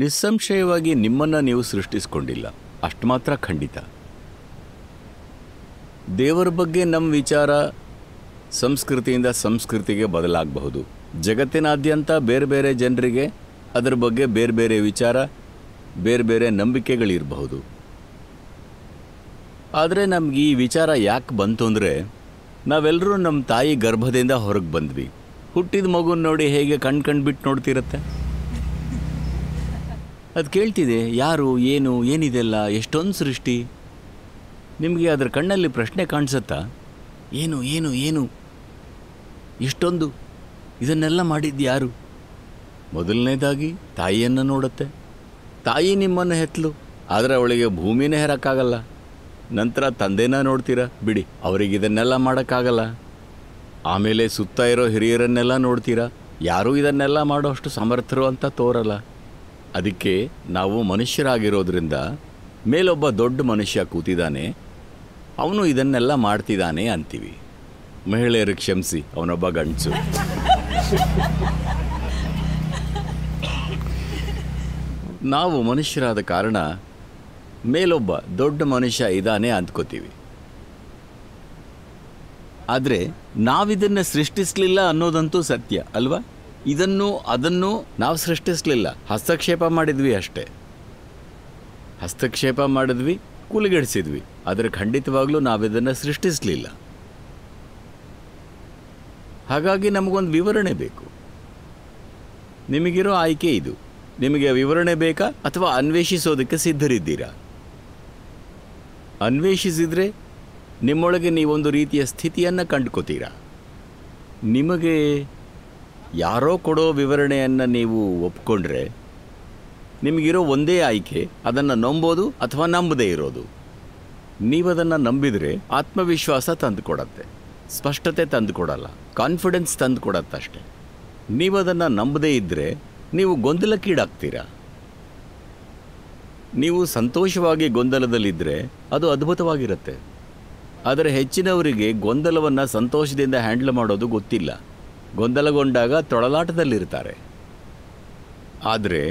ನಿಸ್ಸಂಶಯವಾಗಿ ನಿಮ್ಮನ್ನು ನೀವು ಸೃಷ್ಟಿಸ್ಕೊಂಡಿಲ್ಲ ಅಷ್ಟು ಮಾತ್ರ ಖಂಡಿತ ದೇವರ ಬಗ್ಗೆ ನಮ್ಮ ವಿಚಾರ ಸಂಸ್ಕೃತಿಯಿಂದ ಸಂಸ್ಕೃತಿಗೆ ಬದಲಾಗಬಹುದು ಜಗತ್ತಿನಾದ್ಯಂತ ಬೇರೆ ಬೇರೆ ಜನರಿಗೆ ಅದರ ಬಗ್ಗೆ ಬೇರೆ ಬೇರೆ ವಿಚಾರ ಬೇರೆ ಬೇರೆ ನಂಬಿಕೆಗಳಿರಬಹುದು ಆದರೆ ನಮ್ಗೆ ಈ ವಿಚಾರ ಯಾಕೆ ಬಂತು ಅಂದರೆ ನಾವೆಲ್ಲರೂ ನಮ್ಮ ತಾಯಿ ಗರ್ಭದಿಂದ ಹೊರಗೆ ಬಂದ್ವಿ ಹುಟ್ಟಿದ ಮಗುನ ನೋಡಿ ಹೇಗೆ ಕಣ್ ಕಣ್ಬಿಟ್ಟು ನೋಡ್ತಿರುತ್ತೆ ಅದು ಕೇಳ್ತಿದೆ ಯಾರು ಏನು ಏನಿದೆಲ್ಲ ಎಷ್ಟೊಂದು ಸೃಷ್ಟಿ ನಿಮಗೆ ಅದರ ಕಣ್ಣಲ್ಲಿ ಪ್ರಶ್ನೆ ಕಾಣಿಸುತ್ತಾ ಏನು ಏನು ಏನು ಇಷ್ಟೊಂದು ಇದನ್ನೆಲ್ಲ ಮಾಡಿದ್ದು ಯಾರು ಮೊದಲನೇದಾಗಿ ತಾಯಿಯನ್ನು ನೋಡುತ್ತೆ ತಾಯಿ ನಿಮ್ಮನ್ನು ಹೆತ್ತಲು ಆದರೆ ಅವಳಿಗೆ ಭೂಮಿನೇ ಹೇರೋಕ್ಕಾಗಲ್ಲ ನಂತರ ತಂದೆನ ನೋಡ್ತೀರಾ ಬಿಡಿ ಅವರಿಗೆ ಇದನ್ನೆಲ್ಲ ಮಾಡೋಕ್ಕಾಗಲ್ಲ ಆಮೇಲೆ ಸುತ್ತ ಇರೋ ಹಿರಿಯರನ್ನೆಲ್ಲ ನೋಡ್ತೀರಾ ಯಾರೂ ಇದನ್ನೆಲ್ಲ ಮಾಡೋಷ್ಟು ಸಮರ್ಥರು ಅಂತ ತೋರಲ್ಲ ಅದಕ್ಕೆ ನಾವು ಮನುಷ್ಯರಾಗಿರೋದ್ರಿಂದ ಮೇಲೊಬ್ಬ ದೊಡ್ಡ ಮನುಷ್ಯ ಕೂತಿದ್ದಾನೆ ಅವನು ಇದನ್ನೆಲ್ಲ ಮಾಡ್ತಿದ್ದಾನೆ ಅಂತೀವಿ ಮಹಿಳೆಯರು ಕ್ಷಮಿಸಿ ಅವನೊಬ್ಬ ಗಂಡಸು ನಾವು ಮನುಷ್ಯರಾದ ಕಾರಣ ಮೇಲೊಬ್ಬ ದೊಡ್ಡ ಮನುಷ್ಯ ಇದ್ದಾನೆ ಅಂದ್ಕೋತೀವಿ ಆದರೆ ನಾವಿದನ್ನು ಸೃಷ್ಟಿಸಲಿಲ್ಲ ಅನ್ನೋದಂತೂ ಸತ್ಯ ಅಲ್ವಾ ಇದನ್ನು ಅದನ್ನು ನಾವು ಸೃಷ್ಟಿಸಲಿಲ್ಲ ಹಸ್ತಕ್ಷೇಪ ಮಾಡಿದ್ವಿ ಅಷ್ಟೇ ಹಸ್ತಕ್ಷೇಪ ಮಾಡಿದ್ವಿ ಕೂಲಿಗೆಡಿಸಿದ್ವಿ ಆದರೆ ಖಂಡಿತವಾಗ್ಲೂ ನಾವಿದನ್ನು ಸೃಷ್ಟಿಸಲಿಲ್ಲ ಹಾಗಾಗಿ ನಮಗೊಂದು ವಿವರಣೆ ಬೇಕು ನಿಮಗಿರೋ ಆಯ್ಕೆ ಇದು ನಿಮಗೆ ವಿವರಣೆ ಬೇಕಾ ಅಥವಾ ಅನ್ವೇಷಿಸೋದಕ್ಕೆ ಸಿದ್ಧರಿದ್ದೀರಾ ಅನ್ವೇಷಿಸಿದರೆ ನಿಮ್ಮೊಳಗೆ ನೀವೊಂದು ರೀತಿಯ ಸ್ಥಿತಿಯನ್ನು ಕಂಡುಕೋತೀರಾ ನಿಮಗೆ ಯಾರೋ ಕೊಡೋ ವಿವರಣೆಯನ್ನು ನೀವು ಒಪ್ಕೊಂಡ್ರೆ ನಿಮಗಿರೋ ಒಂದೇ ಆಯ್ಕೆ ಅದನ್ನು ನಂಬೋದು ಅಥವಾ ನಂಬದೇ ಇರೋದು ನೀವದನ್ನು ನಂಬಿದರೆ ಆತ್ಮವಿಶ್ವಾಸ ತಂದು ಕೊಡತ್ತೆ ಸ್ಪಷ್ಟತೆ ತಂದು ಕೊಡಲ್ಲ ಕಾನ್ಫಿಡೆನ್ಸ್ ತಂದು ಕೊಡತ್ತಷ್ಟೆ ನೀವದನ್ನು ನಂಬದೇ ಇದ್ದರೆ ನೀವು ಗೊಂದಲಕ್ಕೀಡಾಗ್ತೀರಾ ನೀವು ಸಂತೋಷವಾಗಿ ಗೊಂದಲದಲ್ಲಿದ್ದರೆ ಅದು ಅದ್ಭುತವಾಗಿರುತ್ತೆ ಆದರೆ ಹೆಚ್ಚಿನವರಿಗೆ ಗೊಂದಲವನ್ನು ಸಂತೋಷದಿಂದ ಹ್ಯಾಂಡಲ್ ಮಾಡೋದು ಗೊತ್ತಿಲ್ಲ ಗೊಂದಲಗೊಂಡಾಗ ತೊಳಲಾಟದಲ್ಲಿರ್ತಾರೆ ಆದರೆ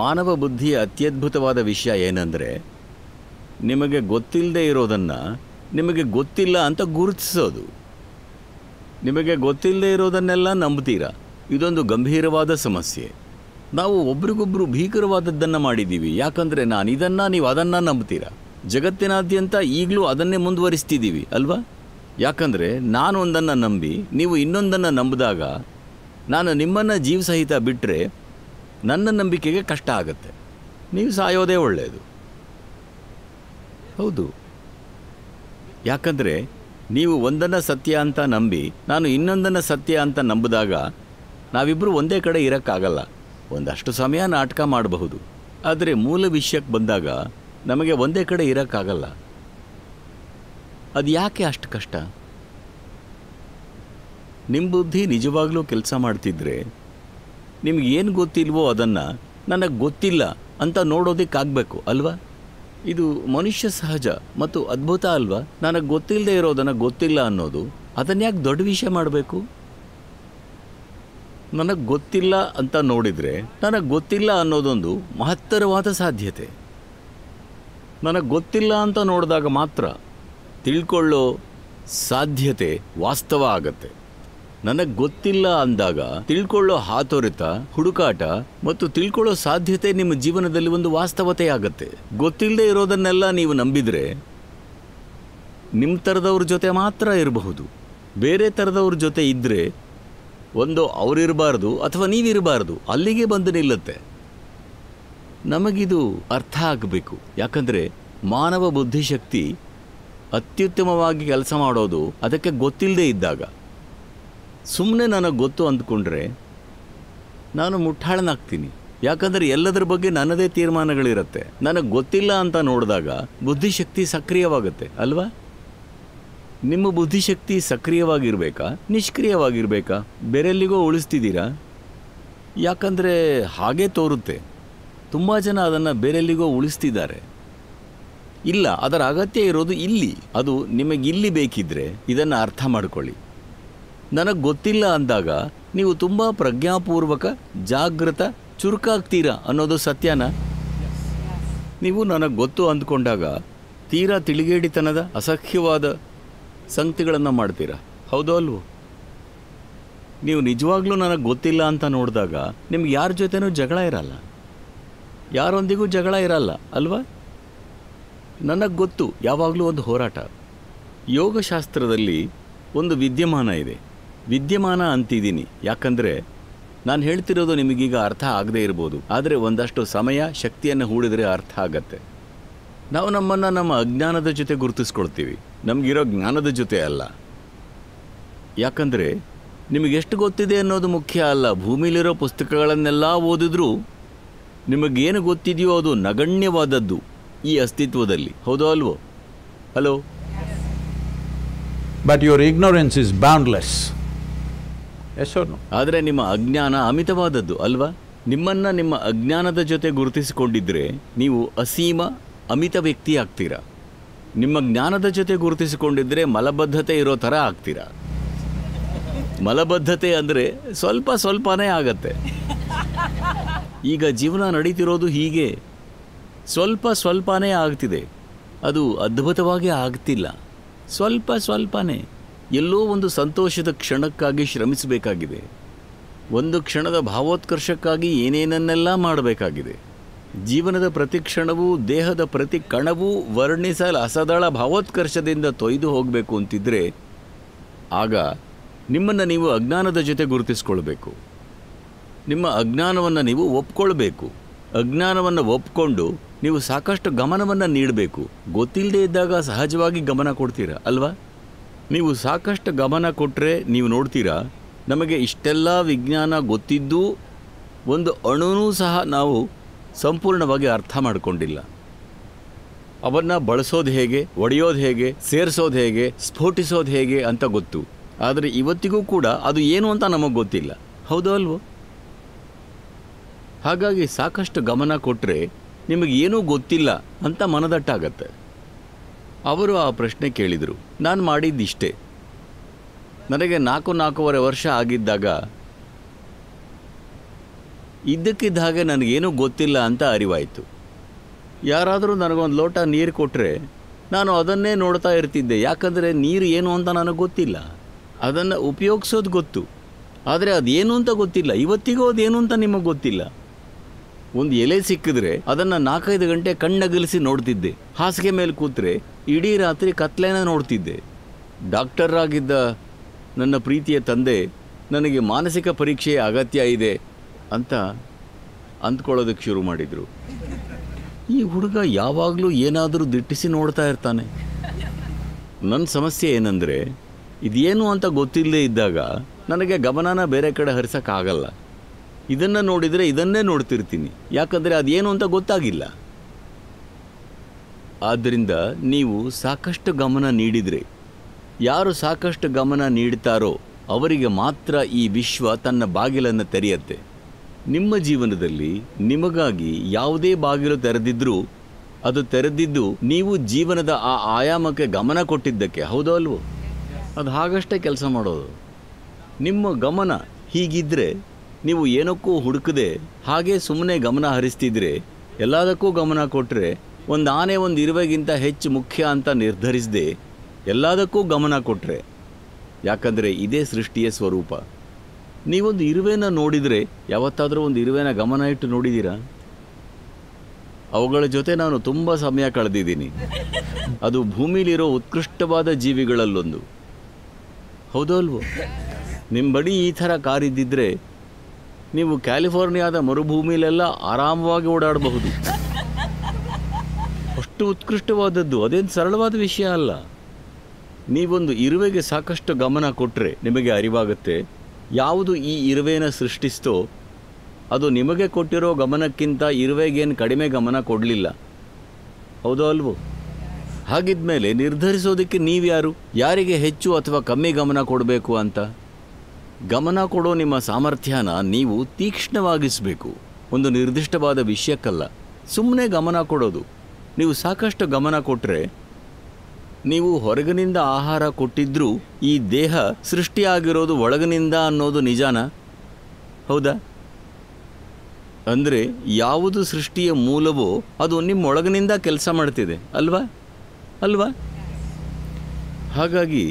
ಮಾನವ ಬುದ್ಧಿಯ ಅತ್ಯದ್ಭುತವಾದ ವಿಷಯ ಏನಂದರೆ ನಿಮಗೆ ಗೊತ್ತಿಲ್ಲದೆ ಇರೋದನ್ನು ನಿಮಗೆ ಗೊತ್ತಿಲ್ಲ ಅಂತ ಗುರುತಿಸೋದು ನಿಮಗೆ ಗೊತ್ತಿಲ್ಲದೆ ಇರೋದನ್ನೆಲ್ಲ ನಂಬ್ತೀರಾ ಇದೊಂದು ಗಂಭೀರವಾದ ಸಮಸ್ಯೆ ನಾವು ಒಬ್ರಿಗೊಬ್ಬರು ಭೀಕರವಾದದ್ದನ್ನು ಮಾಡಿದ್ದೀವಿ ಯಾಕಂದರೆ ನಾನು ಇದನ್ನು ನೀವು ಅದನ್ನು ನಂಬ್ತೀರಾ ಜಗತ್ತಿನಾದ್ಯಂತ ಈಗಲೂ ಅದನ್ನೇ ಮುಂದುವರಿಸ್ತಿದ್ದೀವಿ ಅಲ್ವಾ ಯಾಕಂದರೆ ಒಂದನ್ನು ನಂಬಿ ನೀವು ಇನ್ನೊಂದನ್ನು ನಂಬಿದಾಗ ನಾನು ನಿಮ್ಮನ್ನು ಜೀವ ಸಹಿತ ಬಿಟ್ಟರೆ ನನ್ನ ನಂಬಿಕೆಗೆ ಕಷ್ಟ ಆಗುತ್ತೆ ನೀವು ಸಾಯೋದೇ ಒಳ್ಳೆಯದು ಹೌದು ಯಾಕಂದರೆ ನೀವು ಒಂದನ್ನು ಸತ್ಯ ಅಂತ ನಂಬಿ ನಾನು ಇನ್ನೊಂದನ್ನು ಸತ್ಯ ಅಂತ ನಂಬಿದಾಗ ನಾವಿಬ್ಬರು ಒಂದೇ ಕಡೆ ಇರೋಕ್ಕಾಗಲ್ಲ ಒಂದಷ್ಟು ಸಮಯ ನಾಟಕ ಮಾಡಬಹುದು ಆದರೆ ಮೂಲ ವಿಷಯಕ್ಕೆ ಬಂದಾಗ ನಮಗೆ ಒಂದೇ ಕಡೆ ಇರೋಕ್ಕಾಗಲ್ಲ ಅದು ಯಾಕೆ ಅಷ್ಟು ಕಷ್ಟ ನಿಮ್ಮ ಬುದ್ಧಿ ನಿಜವಾಗ್ಲೂ ಕೆಲಸ ಮಾಡ್ತಿದ್ರೆ ಏನು ಗೊತ್ತಿಲ್ವೋ ಅದನ್ನು ನನಗೆ ಗೊತ್ತಿಲ್ಲ ಅಂತ ನೋಡೋದಕ್ಕಾಗಬೇಕು ಅಲ್ವಾ ಇದು ಮನುಷ್ಯ ಸಹಜ ಮತ್ತು ಅದ್ಭುತ ಅಲ್ವಾ ನನಗೆ ಗೊತ್ತಿಲ್ಲದೆ ಇರೋದನ್ನು ಗೊತ್ತಿಲ್ಲ ಅನ್ನೋದು ಅದನ್ನು ಯಾಕೆ ದೊಡ್ಡ ವಿಷಯ ಮಾಡಬೇಕು ನನಗೆ ಗೊತ್ತಿಲ್ಲ ಅಂತ ನೋಡಿದರೆ ನನಗೆ ಗೊತ್ತಿಲ್ಲ ಅನ್ನೋದೊಂದು ಮಹತ್ತರವಾದ ಸಾಧ್ಯತೆ ನನಗೆ ಗೊತ್ತಿಲ್ಲ ಅಂತ ನೋಡಿದಾಗ ಮಾತ್ರ ತಿಳ್ಕೊಳ್ಳೋ ಸಾಧ್ಯತೆ ವಾಸ್ತವ ಆಗತ್ತೆ ನನಗೆ ಗೊತ್ತಿಲ್ಲ ಅಂದಾಗ ತಿಳ್ಕೊಳ್ಳೋ ಹಾತೊರೆತ ಹುಡುಕಾಟ ಮತ್ತು ತಿಳ್ಕೊಳ್ಳೋ ಸಾಧ್ಯತೆ ನಿಮ್ಮ ಜೀವನದಲ್ಲಿ ಒಂದು ವಾಸ್ತವತೆ ಆಗತ್ತೆ ಗೊತ್ತಿಲ್ಲದೆ ಇರೋದನ್ನೆಲ್ಲ ನೀವು ನಂಬಿದರೆ ನಿಮ್ಮ ಥರದವ್ರ ಜೊತೆ ಮಾತ್ರ ಇರಬಹುದು ಬೇರೆ ಥರದವ್ರ ಜೊತೆ ಇದ್ದರೆ ಒಂದು ಅವರಿರಬಾರ್ದು ಅಥವಾ ನೀವಿರಬಾರ್ದು ಅಲ್ಲಿಗೆ ಬಂದು ನಿಲ್ಲತ್ತೆ ನಮಗಿದು ಅರ್ಥ ಆಗಬೇಕು ಯಾಕಂದರೆ ಮಾನವ ಬುದ್ಧಿಶಕ್ತಿ ಅತ್ಯುತ್ತಮವಾಗಿ ಕೆಲಸ ಮಾಡೋದು ಅದಕ್ಕೆ ಗೊತ್ತಿಲ್ಲದೆ ಇದ್ದಾಗ ಸುಮ್ಮನೆ ನನಗೆ ಗೊತ್ತು ಅಂದ್ಕೊಂಡ್ರೆ ನಾನು ಮುಠಾಳನಾಗ್ತೀನಿ ಯಾಕಂದರೆ ಎಲ್ಲದರ ಬಗ್ಗೆ ನನ್ನದೇ ತೀರ್ಮಾನಗಳಿರುತ್ತೆ ನನಗೆ ಗೊತ್ತಿಲ್ಲ ಅಂತ ನೋಡಿದಾಗ ಬುದ್ಧಿಶಕ್ತಿ ಸಕ್ರಿಯವಾಗುತ್ತೆ ಅಲ್ವಾ ನಿಮ್ಮ ಬುದ್ಧಿಶಕ್ತಿ ಸಕ್ರಿಯವಾಗಿರಬೇಕಾ ನಿಷ್ಕ್ರಿಯವಾಗಿರಬೇಕಾ ಬೇರೆಲ್ಲಿಗೋ ಉಳಿಸ್ತಿದ್ದೀರಾ ಯಾಕಂದರೆ ಹಾಗೇ ತೋರುತ್ತೆ ತುಂಬ ಜನ ಅದನ್ನು ಬೇರೆಲ್ಲಿಗೋ ಉಳಿಸ್ತಿದ್ದಾರೆ ಇಲ್ಲ ಅದರ ಅಗತ್ಯ ಇರೋದು ಇಲ್ಲಿ ಅದು ನಿಮಗೆ ಇಲ್ಲಿ ಬೇಕಿದ್ರೆ ಇದನ್ನು ಅರ್ಥ ಮಾಡಿಕೊಳ್ಳಿ ನನಗೆ ಗೊತ್ತಿಲ್ಲ ಅಂದಾಗ ನೀವು ತುಂಬ ಪ್ರಜ್ಞಾಪೂರ್ವಕ ಜಾಗೃತ ಚುರುಕಾಗ್ತೀರಾ ಅನ್ನೋದು ಸತ್ಯನಾ ನೀವು ನನಗೆ ಗೊತ್ತು ಅಂದ್ಕೊಂಡಾಗ ತೀರಾ ತಿಳಿಗೇಡಿತನದ ಅಸಹ್ಯವಾದ ಸಂಗತಿಗಳನ್ನು ಮಾಡ್ತೀರಾ ಹೌದೋ ಅಲ್ವೋ ನೀವು ನಿಜವಾಗ್ಲೂ ನನಗೆ ಗೊತ್ತಿಲ್ಲ ಅಂತ ನೋಡಿದಾಗ ನಿಮ್ಗೆ ಯಾರ ಜೊತೆನೂ ಜಗಳ ಇರಲ್ಲ ಯಾರೊಂದಿಗೂ ಜಗಳ ಇರಲ್ಲ ಅಲ್ವಾ ನನಗೆ ಗೊತ್ತು ಯಾವಾಗಲೂ ಒಂದು ಹೋರಾಟ ಯೋಗಶಾಸ್ತ್ರದಲ್ಲಿ ಒಂದು ವಿದ್ಯಮಾನ ಇದೆ ವಿದ್ಯಮಾನ ಅಂತಿದ್ದೀನಿ ಯಾಕಂದರೆ ನಾನು ಹೇಳ್ತಿರೋದು ನಿಮಗೀಗ ಅರ್ಥ ಆಗದೇ ಇರ್ಬೋದು ಆದರೆ ಒಂದಷ್ಟು ಸಮಯ ಶಕ್ತಿಯನ್ನು ಹೂಡಿದರೆ ಅರ್ಥ ಆಗತ್ತೆ ನಾವು ನಮ್ಮನ್ನು ನಮ್ಮ ಅಜ್ಞಾನದ ಜೊತೆ ಗುರುತಿಸ್ಕೊಳ್ತೀವಿ ನಮಗಿರೋ ಜ್ಞಾನದ ಜೊತೆ ಅಲ್ಲ ಯಾಕಂದರೆ ಎಷ್ಟು ಗೊತ್ತಿದೆ ಅನ್ನೋದು ಮುಖ್ಯ ಅಲ್ಲ ಭೂಮಿಲಿರೋ ಪುಸ್ತಕಗಳನ್ನೆಲ್ಲ ಓದಿದ್ರೂ ನಿಮಗೇನು ಗೊತ್ತಿದೆಯೋ ಅದು ನಗಣ್ಯವಾದದ್ದು ಈ ಅಸ್ತಿತ್ವದಲ್ಲಿ ಹೌದು ಅಲ್ವೋ hello but your ignorance is no ಆದರೆ ನಿಮ್ಮ ಅಜ್ಞಾನ ಅಮಿತವಾದದ್ದು ಅಲ್ವಾ ನಿಮ್ಮನ್ನು ನಿಮ್ಮ ಅಜ್ಞಾನದ ಜೊತೆ ಗುರುತಿಸಿಕೊಂಡಿದ್ದರೆ ನೀವು ಅಸೀಮ ಅಮಿತ ವ್ಯಕ್ತಿ ಆಗ್ತೀರಾ ನಿಮ್ಮ ಜ್ಞಾನದ ಜೊತೆ ಗುರುತಿಸಿಕೊಂಡಿದ್ದರೆ ಮಲಬದ್ಧತೆ ಇರೋ ಥರ ಆಗ್ತೀರಾ ಮಲಬದ್ಧತೆ ಅಂದರೆ ಸ್ವಲ್ಪ ಸ್ವಲ್ಪನೇ ಆಗತ್ತೆ ಈಗ ಜೀವನ ನಡೀತಿರೋದು ಹೀಗೆ ಸ್ವಲ್ಪ ಸ್ವಲ್ಪನೇ ಆಗ್ತಿದೆ ಅದು ಅದ್ಭುತವಾಗಿ ಆಗ್ತಿಲ್ಲ ಸ್ವಲ್ಪ ಸ್ವಲ್ಪನೇ ಎಲ್ಲೋ ಒಂದು ಸಂತೋಷದ ಕ್ಷಣಕ್ಕಾಗಿ ಶ್ರಮಿಸಬೇಕಾಗಿದೆ ಒಂದು ಕ್ಷಣದ ಭಾವೋತ್ಕರ್ಷಕ್ಕಾಗಿ ಏನೇನನ್ನೆಲ್ಲ ಮಾಡಬೇಕಾಗಿದೆ ಜೀವನದ ಪ್ರತಿ ಕ್ಷಣವೂ ದೇಹದ ಪ್ರತಿ ಕಣವೂ ವರ್ಣಿಸಲು ಅಸದಳ ಭಾವೋತ್ಕರ್ಷದಿಂದ ತೊಯ್ದು ಹೋಗಬೇಕು ಅಂತಿದ್ದರೆ ಆಗ ನಿಮ್ಮನ್ನು ನೀವು ಅಜ್ಞಾನದ ಜೊತೆ ಗುರುತಿಸ್ಕೊಳ್ಬೇಕು ನಿಮ್ಮ ಅಜ್ಞಾನವನ್ನು ನೀವು ಒಪ್ಕೊಳ್ಬೇಕು ಅಜ್ಞಾನವನ್ನು ಒಪ್ಕೊಂಡು ನೀವು ಸಾಕಷ್ಟು ಗಮನವನ್ನು ನೀಡಬೇಕು ಗೊತ್ತಿಲ್ಲದೆ ಇದ್ದಾಗ ಸಹಜವಾಗಿ ಗಮನ ಕೊಡ್ತೀರಾ ಅಲ್ವಾ ನೀವು ಸಾಕಷ್ಟು ಗಮನ ಕೊಟ್ಟರೆ ನೀವು ನೋಡ್ತೀರಾ ನಮಗೆ ಇಷ್ಟೆಲ್ಲ ವಿಜ್ಞಾನ ಗೊತ್ತಿದ್ದೂ ಒಂದು ಅಣುನೂ ಸಹ ನಾವು ಸಂಪೂರ್ಣವಾಗಿ ಅರ್ಥ ಮಾಡಿಕೊಂಡಿಲ್ಲ ಅವನ್ನು ಬಳಸೋದು ಹೇಗೆ ಒಡೆಯೋದು ಹೇಗೆ ಸೇರಿಸೋದು ಹೇಗೆ ಸ್ಫೋಟಿಸೋದು ಹೇಗೆ ಅಂತ ಗೊತ್ತು ಆದರೆ ಇವತ್ತಿಗೂ ಕೂಡ ಅದು ಏನು ಅಂತ ನಮಗೆ ಗೊತ್ತಿಲ್ಲ ಹೌದೋ ಅಲ್ವೋ ಹಾಗಾಗಿ ಸಾಕಷ್ಟು ಗಮನ ಕೊಟ್ಟರೆ ನಿಮಗೇನೂ ಗೊತ್ತಿಲ್ಲ ಅಂತ ಮನದಟ್ಟಾಗತ್ತೆ ಅವರು ಆ ಪ್ರಶ್ನೆ ಕೇಳಿದರು ನಾನು ಮಾಡಿದ್ದಿಷ್ಟೇ ನನಗೆ ನಾಲ್ಕು ನಾಲ್ಕೂವರೆ ವರ್ಷ ಆಗಿದ್ದಾಗ ಇದ್ದಕ್ಕಿದ್ದ ಹಾಗೆ ನನಗೇನೂ ಗೊತ್ತಿಲ್ಲ ಅಂತ ಅರಿವಾಯಿತು ಯಾರಾದರೂ ನನಗೊಂದು ಲೋಟ ನೀರು ಕೊಟ್ಟರೆ ನಾನು ಅದನ್ನೇ ನೋಡ್ತಾ ಇರ್ತಿದ್ದೆ ಯಾಕಂದರೆ ನೀರು ಏನು ಅಂತ ನನಗೆ ಗೊತ್ತಿಲ್ಲ ಅದನ್ನು ಉಪಯೋಗಿಸೋದು ಗೊತ್ತು ಆದರೆ ಅದೇನು ಅಂತ ಗೊತ್ತಿಲ್ಲ ಇವತ್ತಿಗೂ ಅದೇನು ಅಂತ ನಿಮಗೆ ಗೊತ್ತಿಲ್ಲ ಒಂದು ಎಲೆ ಸಿಕ್ಕಿದ್ರೆ ಅದನ್ನ ನಾಲ್ಕೈದು ಗಂಟೆ ಕಣ್ಣಗಲಿಸಿ ನೋಡ್ತಿದ್ದೆ ಹಾಸಿಗೆ ಮೇಲೆ ಕೂತ್ರೆ ಇಡೀ ರಾತ್ರಿ ಕತ್ಲೆನ ನೋಡ್ತಿದ್ದೆ ಡಾಕ್ಟರ್ ಆಗಿದ್ದ ನನ್ನ ಪ್ರೀತಿಯ ತಂದೆ ನನಗೆ ಮಾನಸಿಕ ಪರೀಕ್ಷೆಯ ಅಗತ್ಯ ಇದೆ ಅಂತ ಅಂದ್ಕೊಳ್ಳೋದಕ್ಕೆ ಶುರು ಮಾಡಿದರು ಈ ಹುಡುಗ ಯಾವಾಗಲೂ ಏನಾದರೂ ದಿಟ್ಟಿಸಿ ನೋಡ್ತಾ ಇರ್ತಾನೆ ನನ್ನ ಸಮಸ್ಯೆ ಏನಂದರೆ ಇದೇನು ಅಂತ ಗೊತ್ತಿಲ್ಲದೆ ಇದ್ದಾಗ ನನಗೆ ಗಮನನ ಬೇರೆ ಕಡೆ ಹರಿಸೋಕ್ಕಾಗಲ್ಲ ಇದನ್ನು ನೋಡಿದರೆ ಇದನ್ನೇ ನೋಡ್ತಿರ್ತೀನಿ ಯಾಕಂದರೆ ಅದೇನು ಅಂತ ಗೊತ್ತಾಗಿಲ್ಲ ಆದ್ದರಿಂದ ನೀವು ಸಾಕಷ್ಟು ಗಮನ ನೀಡಿದರೆ ಯಾರು ಸಾಕಷ್ಟು ಗಮನ ನೀಡ್ತಾರೋ ಅವರಿಗೆ ಮಾತ್ರ ಈ ವಿಶ್ವ ತನ್ನ ಬಾಗಿಲನ್ನು ತೆರೆಯತ್ತೆ ನಿಮ್ಮ ಜೀವನದಲ್ಲಿ ನಿಮಗಾಗಿ ಯಾವುದೇ ಬಾಗಿಲು ತೆರೆದಿದ್ದರೂ ಅದು ತೆರೆದಿದ್ದು ನೀವು ಜೀವನದ ಆ ಆಯಾಮಕ್ಕೆ ಗಮನ ಕೊಟ್ಟಿದ್ದಕ್ಕೆ ಹೌದೋ ಅಲ್ವೋ ಅದು ಹಾಗಷ್ಟೇ ಕೆಲಸ ಮಾಡೋದು ನಿಮ್ಮ ಗಮನ ಹೀಗಿದ್ದರೆ ನೀವು ಏನಕ್ಕೂ ಹುಡುಕದೆ ಹಾಗೆ ಸುಮ್ಮನೆ ಗಮನ ಹರಿಸ್ತಿದ್ರೆ ಎಲ್ಲದಕ್ಕೂ ಗಮನ ಕೊಟ್ಟರೆ ಒಂದು ಆನೆ ಒಂದು ಇರುವೆಗಿಂತ ಹೆಚ್ಚು ಮುಖ್ಯ ಅಂತ ನಿರ್ಧರಿಸದೆ ಎಲ್ಲದಕ್ಕೂ ಗಮನ ಕೊಟ್ಟರೆ ಯಾಕಂದರೆ ಇದೇ ಸೃಷ್ಟಿಯ ಸ್ವರೂಪ ನೀವೊಂದು ಇರುವೆನ ನೋಡಿದರೆ ಯಾವತ್ತಾದರೂ ಒಂದು ಇರುವೆನ ಗಮನ ಇಟ್ಟು ನೋಡಿದ್ದೀರಾ ಅವುಗಳ ಜೊತೆ ನಾನು ತುಂಬ ಸಮಯ ಕಳೆದಿದ್ದೀನಿ ಅದು ಭೂಮಿಲಿರೋ ಉತ್ಕೃಷ್ಟವಾದ ಜೀವಿಗಳಲ್ಲೊಂದು ಹೌದಲ್ವೋ ನಿಮ್ಮ ಬಡಿ ಈ ಥರ ಕಾರಿದ್ದಿದ್ರೆ ನೀವು ಕ್ಯಾಲಿಫೋರ್ನಿಯಾದ ಮರುಭೂಮಿಲೆಲ್ಲ ಆರಾಮವಾಗಿ ಓಡಾಡಬಹುದು ಅಷ್ಟು ಉತ್ಕೃಷ್ಟವಾದದ್ದು ಅದೇನು ಸರಳವಾದ ವಿಷಯ ಅಲ್ಲ ನೀವೊಂದು ಇರುವೆಗೆ ಸಾಕಷ್ಟು ಗಮನ ಕೊಟ್ಟರೆ ನಿಮಗೆ ಅರಿವಾಗುತ್ತೆ ಯಾವುದು ಈ ಇರುವೆನ ಸೃಷ್ಟಿಸ್ತೋ ಅದು ನಿಮಗೆ ಕೊಟ್ಟಿರೋ ಗಮನಕ್ಕಿಂತ ಇರುವೆಗೇನು ಕಡಿಮೆ ಗಮನ ಕೊಡಲಿಲ್ಲ ಹೌದೋ ಅಲ್ವೋ ಹಾಗಿದ್ಮೇಲೆ ನಿರ್ಧರಿಸೋದಕ್ಕೆ ನೀವು ಯಾರು ಯಾರಿಗೆ ಹೆಚ್ಚು ಅಥವಾ ಕಮ್ಮಿ ಗಮನ ಕೊಡಬೇಕು ಅಂತ ಗಮನ ಕೊಡೋ ನಿಮ್ಮ ಸಾಮರ್ಥ್ಯನ ನೀವು ತೀಕ್ಷ್ಣವಾಗಿಸಬೇಕು ಒಂದು ನಿರ್ದಿಷ್ಟವಾದ ವಿಷಯಕ್ಕಲ್ಲ ಸುಮ್ಮನೆ ಗಮನ ಕೊಡೋದು ನೀವು ಸಾಕಷ್ಟು ಗಮನ ಕೊಟ್ಟರೆ ನೀವು ಹೊರಗಿನಿಂದ ಆಹಾರ ಕೊಟ್ಟಿದ್ದರೂ ಈ ದೇಹ ಸೃಷ್ಟಿಯಾಗಿರೋದು ಒಳಗಿನಿಂದ ಅನ್ನೋದು ನಿಜಾನ ಹೌದಾ ಅಂದರೆ ಯಾವುದು ಸೃಷ್ಟಿಯ ಮೂಲವೋ ಅದು ನಿಮ್ಮೊಳಗಿನಿಂದ ಕೆಲಸ ಮಾಡ್ತಿದೆ ಅಲ್ವಾ ಅಲ್ವಾ ಹಾಗಾಗಿ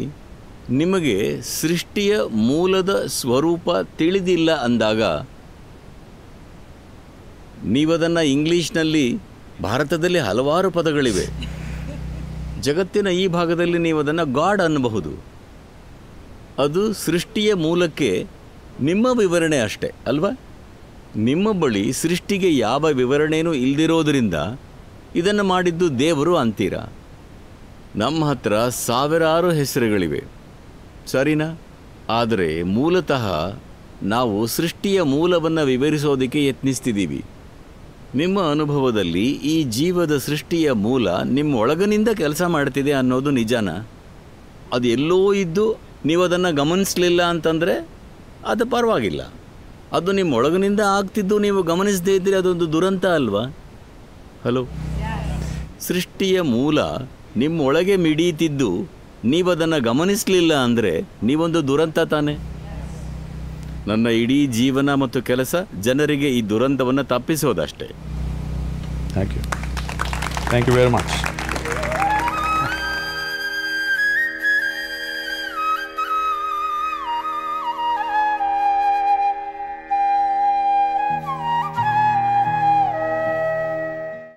ನಿಮಗೆ ಸೃಷ್ಟಿಯ ಮೂಲದ ಸ್ವರೂಪ ತಿಳಿದಿಲ್ಲ ಅಂದಾಗ ನೀವದನ್ನು ಇಂಗ್ಲೀಷ್ನಲ್ಲಿ ಭಾರತದಲ್ಲಿ ಹಲವಾರು ಪದಗಳಿವೆ ಜಗತ್ತಿನ ಈ ಭಾಗದಲ್ಲಿ ನೀವು ಅದನ್ನು ಗಾಡ್ ಅನ್ನಬಹುದು ಅದು ಸೃಷ್ಟಿಯ ಮೂಲಕ್ಕೆ ನಿಮ್ಮ ವಿವರಣೆ ಅಷ್ಟೆ ಅಲ್ವಾ ನಿಮ್ಮ ಬಳಿ ಸೃಷ್ಟಿಗೆ ಯಾವ ವಿವರಣೆಯೂ ಇಲ್ದಿರೋದರಿಂದ ಇದನ್ನು ಮಾಡಿದ್ದು ದೇವರು ಅಂತೀರ ನಮ್ಮ ಹತ್ರ ಸಾವಿರಾರು ಹೆಸರುಗಳಿವೆ ಸರಿನಾ ಆದರೆ ಮೂಲತಃ ನಾವು ಸೃಷ್ಟಿಯ ಮೂಲವನ್ನು ವಿವರಿಸೋದಕ್ಕೆ ಯತ್ನಿಸ್ತಿದ್ದೀವಿ ನಿಮ್ಮ ಅನುಭವದಲ್ಲಿ ಈ ಜೀವದ ಸೃಷ್ಟಿಯ ಮೂಲ ನಿಮ್ಮ ಕೆಲಸ ಮಾಡ್ತಿದೆ ಅನ್ನೋದು ನಿಜಾನ ಅದು ಎಲ್ಲೋ ಇದ್ದು ನೀವು ಅದನ್ನು ಗಮನಿಸಲಿಲ್ಲ ಅಂತಂದರೆ ಅದು ಪರವಾಗಿಲ್ಲ ಅದು ನಿಮ್ಮ ಆಗ್ತಿದ್ದು ನೀವು ಗಮನಿಸದೇ ಇದ್ದರೆ ಅದೊಂದು ದುರಂತ ಅಲ್ವಾ ಹಲೋ ಸೃಷ್ಟಿಯ ಮೂಲ ನಿಮ್ಮೊಳಗೆ ಮಿಡೀತಿದ್ದು ನೀವದನ್ನು ಗಮನಿಸಲಿಲ್ಲ ಅಂದರೆ ನೀವೊಂದು ದುರಂತ ತಾನೆ ನನ್ನ ಇಡೀ ಜೀವನ ಮತ್ತು ಕೆಲಸ ಜನರಿಗೆ ಈ ದುರಂತವನ್ನು ತಪ್ಪಿಸೋದಷ್ಟೇ thank you thank you very much